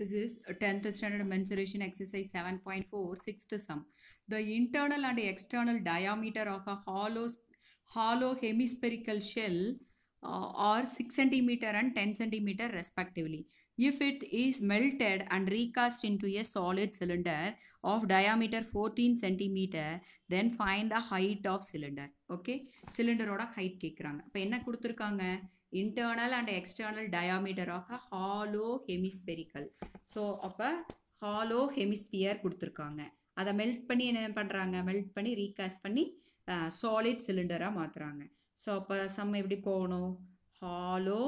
This is 10th standard mensuration exercise 7.4, sixth sum. The internal and external diameter of a hollow, hollow hemispherical shell uh, are 6 centimeter and 10 centimeter respectively. If it is melted and recast into a solid cylinder of diameter 14 centimeter, then find the height of cylinder. Okay, cylinder oda height கேட்குறாங்க அப்போ என்ன கொடுத்துருக்காங்க internal and external diameter of a hollow hemispherical so அப்போ hollow hemisphere கொடுத்துருக்காங்க அதை melt பண்ணி என்ன பண்ணுறாங்க மெல்ட் பண்ணி ரீகாஸ்ட் பண்ணி சாலிட் சிலிண்டராக மாற்றுறாங்க ஸோ அப்போ சம் எப்படி போகணும் hollow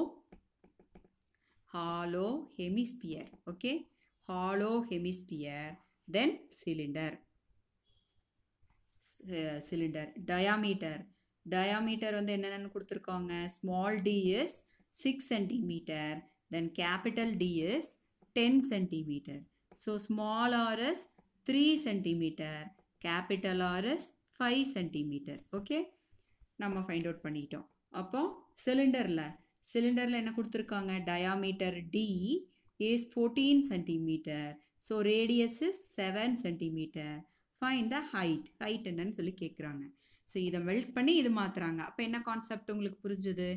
hollow hemisphere okay hollow hemisphere then cylinder cylinder diameter diameter வந்து என்னென்னு கொடுத்துருக்காங்க small D is six centimetre then capital D is ten centimetre so small R is three centimetre capital R is five centimetre okay நம்ம find out பண்ணிட்டோம் அப்போ சிலிண்டரில் சிலிண்டரில் என்ன கொடுத்துருக்காங்க diameter D is fourteen centimetre so radius is seven centimetre fine the height height என்னன்னு சொல்லி கேட்குறாங்க ஸோ இதை வெல்ட் பண்ணி இது மாற்றுறாங்க அப்போ என்ன கான்செப்ட் உங்களுக்கு புரிஞ்சுது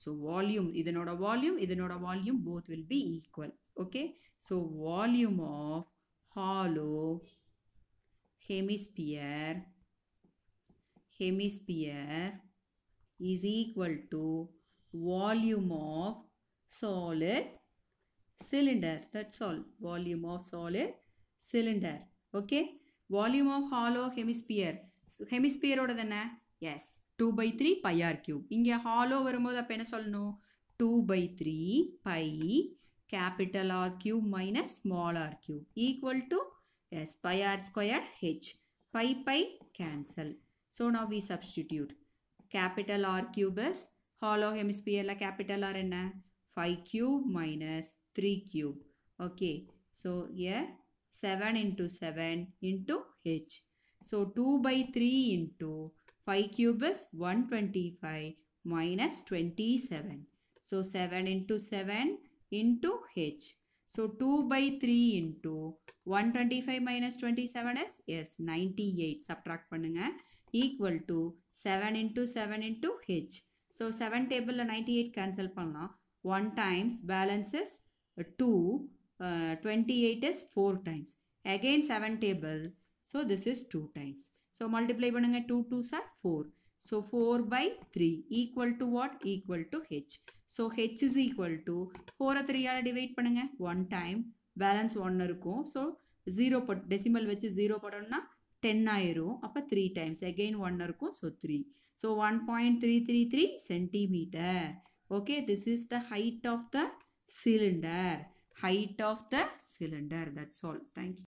ஸோ வால்யூம் இதனோட வால்யூம் இதனோட volume both will be equal okay so volume of hollow hemisphere hemisphere is equal to volume of solid cylinder that's all volume of solid cylinder okay volume of hollow hemisphere ஹெமிஸ்பியரோட தானே is two by three pi R cube இங்கே hollow வரும்போது அப்போ என்ன சொல்லணும் two by three pi capital R cube minus small R cube equal to is pi R square H pi pi cancel so now we substitute capital R cube hollow ஹெமிஸ்பியரில் capital R என்ன five cube minus three cube okay so இயர் seven into seven into H So 2 by 3 into 5 cube is 125 minus 27. So 7 into 7 into h. So 2 by 3 into 125 minus 27 is yes 98 subtract பண்ணுங்க equal to 7 into 7 into h. So 7 and 98 cancel பண்ணலாம் 1 times balance is 2 uh, 28 is 4 times. Again 7 table so this is two times so multiply பண்ணுங்கள் two two sir four so four by three equal to what equal to H so H is equal to ஃபோரை த்ரீயால் divide பண்ணுங்கள் one time balance one இருக்கும் so zero but decimal வச்சு zero போட்டோம்னா ten ஆயிரும் அப்போ three times again one இருக்கும் so three so one point three three three centimetre okay this is the height of the cylinder height of the cylinder that's all thank you